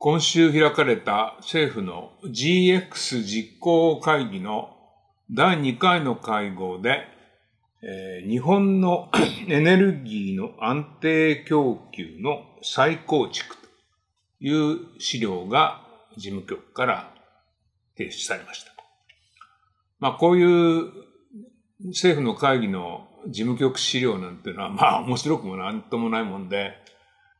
今週開かれた政府の GX 実行会議の第2回の会合で、えー、日本の エネルギーの安定供給の再構築という資料が事務局から提出されました。まあこういう政府の会議の事務局資料なんていうのはまあ面白くもなんともないもんで、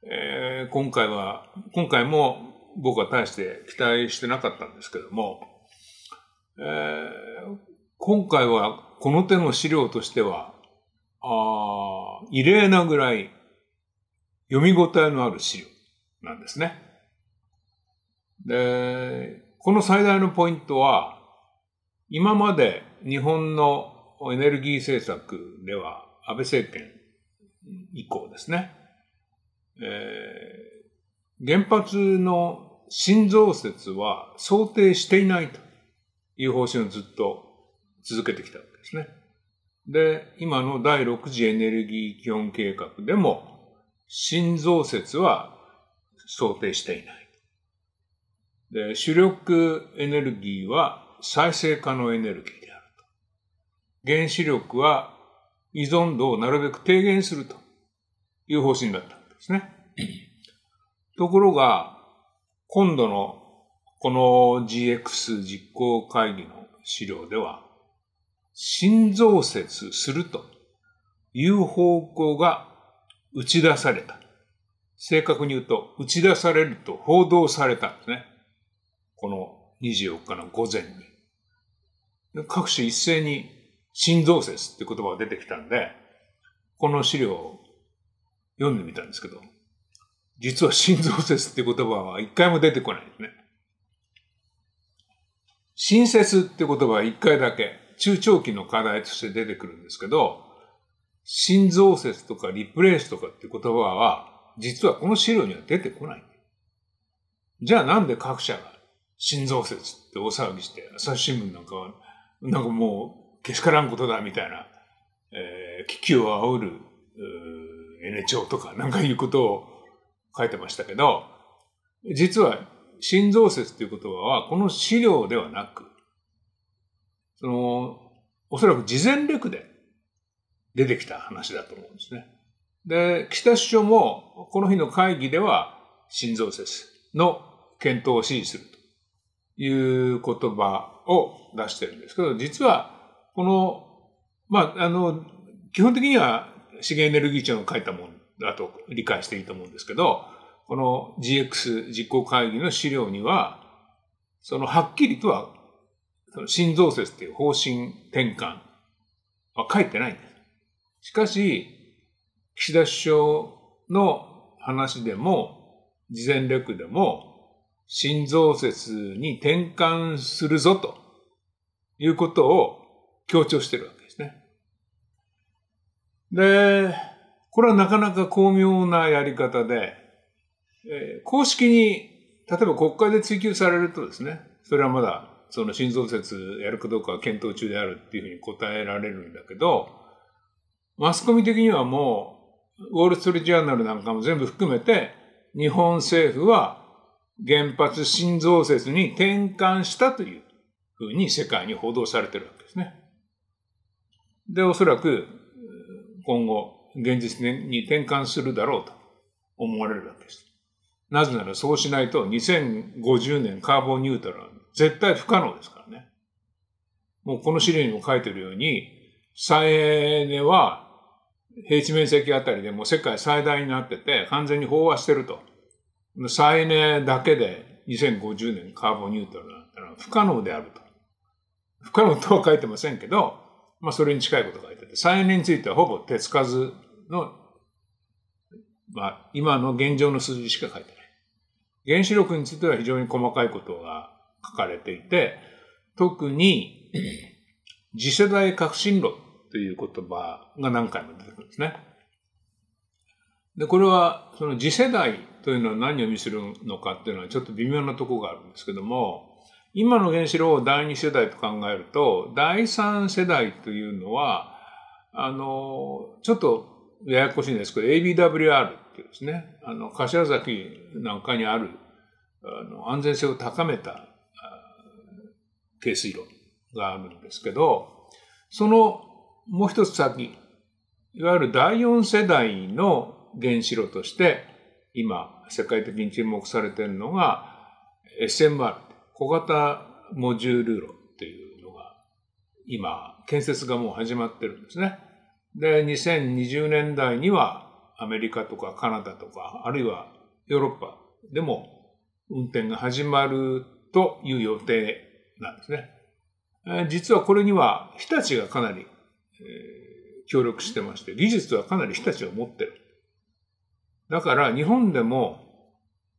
えー、今回は、今回も僕は大して期待してなかったんですけども、えー、今回はこの手の資料としては、あ異例なぐらい読み応えのある資料なんですね。で、この最大のポイントは、今まで日本のエネルギー政策では安倍政権以降ですね、えー、原発の新増設は想定していないという方針をずっと続けてきたわけですね。で、今の第6次エネルギー基本計画でも、新増設は想定していない。で、主力エネルギーは再生可能エネルギーであると。原子力は依存度をなるべく低減するという方針だったんですね。ところが、今度のこの GX 実行会議の資料では、新増設するという方向が打ち出された。正確に言うと、打ち出されると報道されたんですね。この24日の午前に。各種一斉に新増設って言葉が出てきたんで、この資料を読んでみたんですけど、実は心臓設って言葉は一回も出てこないですね。新設って言葉は一回だけ、中長期の課題として出てくるんですけど、心臓設とかリプレイスとかって言葉は、実はこの資料には出てこない。じゃあなんで各社が心臓設って大騒ぎして、朝日新聞なんかは、なんかもう、けしからんことだみたいな、えー、危機を煽る、うー NHO とかなんかいうことを書いてましたけど、実は新増設という言葉はこの資料ではなく、その、おそらく事前レクで出てきた話だと思うんですね。で、岸田首相もこの日の会議では新増設の検討を指示するという言葉を出してるんですけど、実はこの、まあ、あの、基本的には資源エネルギー庁の書いたものだと理解していいと思うんですけど、この GX 実行会議の資料には、そのはっきりとは、その新増設っていう方針転換は書いてないんです。しかし、岸田首相の話でも、事前略でも、新増設に転換するぞということを強調してるわけですね。で、これはなかなか巧妙なやり方で、えー、公式に、例えば国会で追及されるとですね、それはまだ、その新増設やるかどうかは検討中であるっていうふうに答えられるんだけど、マスコミ的にはもう、ウォール・ストリート・ジャーナルなんかも全部含めて、日本政府は原発新増設に転換したというふうに世界に報道されてるわけですね。で、おそらく今後、現実に転換するだろうと思われるわけです。なぜならそうしないと2050年カーボンニュートラルは絶対不可能ですからね。もうこの資料にも書いてるように、再エネは平地面積あたりでもう世界最大になってて完全に飽和してると。再エネだけで2050年カーボンニュートラルなんてのは不可能であると。不可能とは書いてませんけど、まあそれに近いこと書いてて、再エネについてはほぼ手つかずのあ、今の現状の数字しか書いてない。原子力については非常に細かいことが書かれていて、特に 次世代革新炉という言葉が何回も出てくるんですね。で、これはその次世代というのは何を意味するのかっていうのはちょっと微妙なとこがあるんですけども、今の原子炉を第2世代と考えると、第3世代というのは、あの、ちょっとややこしいんですけど、ABWR っていうですね、あの、柏崎なんかにある、あの、安全性を高めた、軽水路があるんですけど、そのもう一つ先、いわゆる第四世代の原子炉として、今、世界的に注目されているのが、SMR、小型モジュール炉っていうのが、今、建設がもう始まってるんですね。で、2020年代にはアメリカとかカナダとか、あるいはヨーロッパでも運転が始まるという予定なんですね。実はこれには日立がかなり、え協力してまして、技術はかなり日立を持ってる。だから日本でも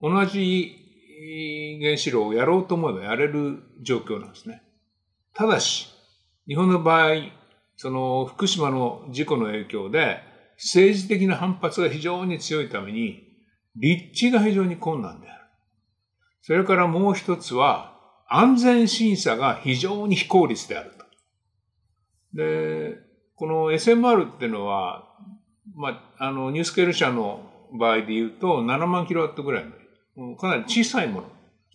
同じ原子炉をやろうと思えばやれる状況なんですね。ただし、日本の場合、その福島の事故の影響で、政治的な反発が非常に強いために、立地が非常に困難である。それからもう一つは、安全審査が非常に非効率であると。で、この SMR っていうのは、まあ、あの、ニュースケール社の場合で言うと、7万キロワットぐらいの、かなり小さいもの。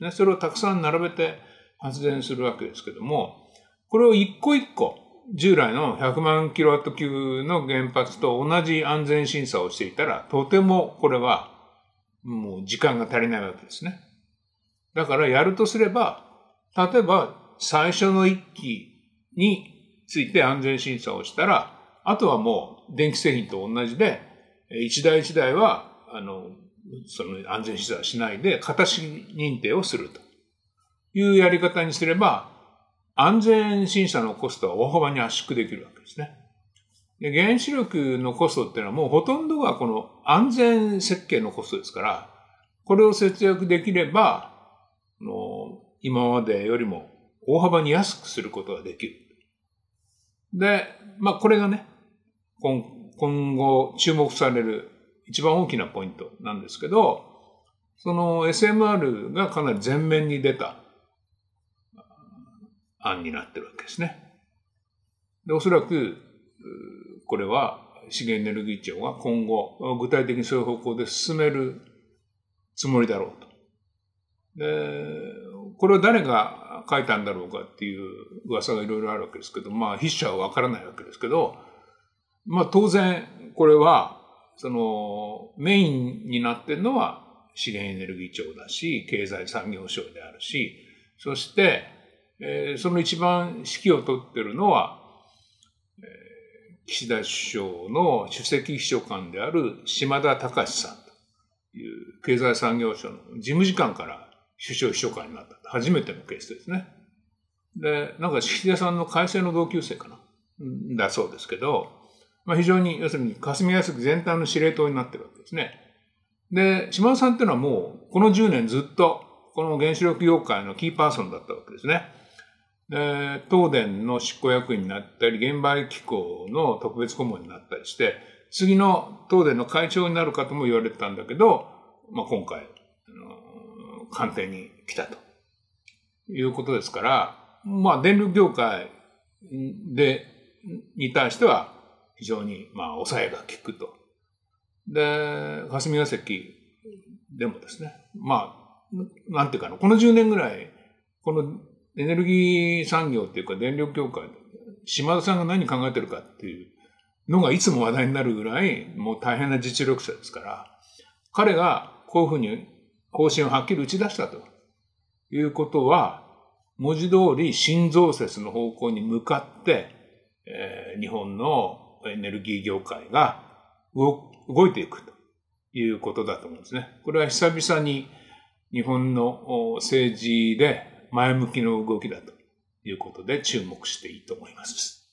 ね、それをたくさん並べて発電するわけですけども、これを一個一個、従来の100万キロワット級の原発と同じ安全審査をしていたら、とてもこれは、もう時間が足りないわけですね。だからやるとすれば、例えば最初の1機について安全審査をしたら、あとはもう電気製品と同じで、一台一台は、あの、その安全審査しないで、形認定をするというやり方にすれば、安全審査のコストは大幅に圧縮できるわけですね。で原子力のコストっていうのはもうほとんどがこの安全設計のコストですから、これを節約できれば、の今までよりも大幅に安くすることができる。で、まあこれがね、今今後注目される一番大きなポイントなんですけど、その SMR がかなり前面に出た案になってるわけですね。で、おそらく、これは資源エネルギー庁が今後、具体的にそういう方向で進めるつもりだろうと。で、これは誰が書いたんだろうかっていう噂がいろいろあるわけですけど、まあ筆者はわからないわけですけど、まあ当然これは、そのメインになってるのは資源エネルギー庁だし、経済産業省であるし、そして、えその一番指揮を取ってるのは、え岸田首相の首席秘書官である島田隆さんという経済産業省の事務次官から首相秘書官になった初めてのケースですね。で、なんか岸田さんの改正の同級生かな、だそうですけど、まあ、非常に、要するに霞が関全体の司令塔になってるわけですね。で、島田さんっていうのはもう、この10年ずっと、この原子力業界のキーパーソンだったわけですね。で、東電の執行役員になったり、現場機構の特別顧問になったりして、次の東電の会長になるかとも言われてたんだけど、まあ、今回、あの、官邸に来たということですから、まあ、電力業界で、に対しては非常に、まあ、抑えが効くと。で、霞ヶ関でもですね、まあ、なんていうかな、この10年ぐらい、このエネルギー産業っていうか電力業界、島田さんが何考えてるかっていうのがいつも話題になるぐらい、もう大変な実力者ですから、彼がこういうふうに方針をはっきり打ち出したということは、文字通り新増設の方向に向かって、えー、日本のエネルギー業界が動動いていくということだと思うんですね。これは久々に日本の政治で前向きの動きだということで注目していいと思います。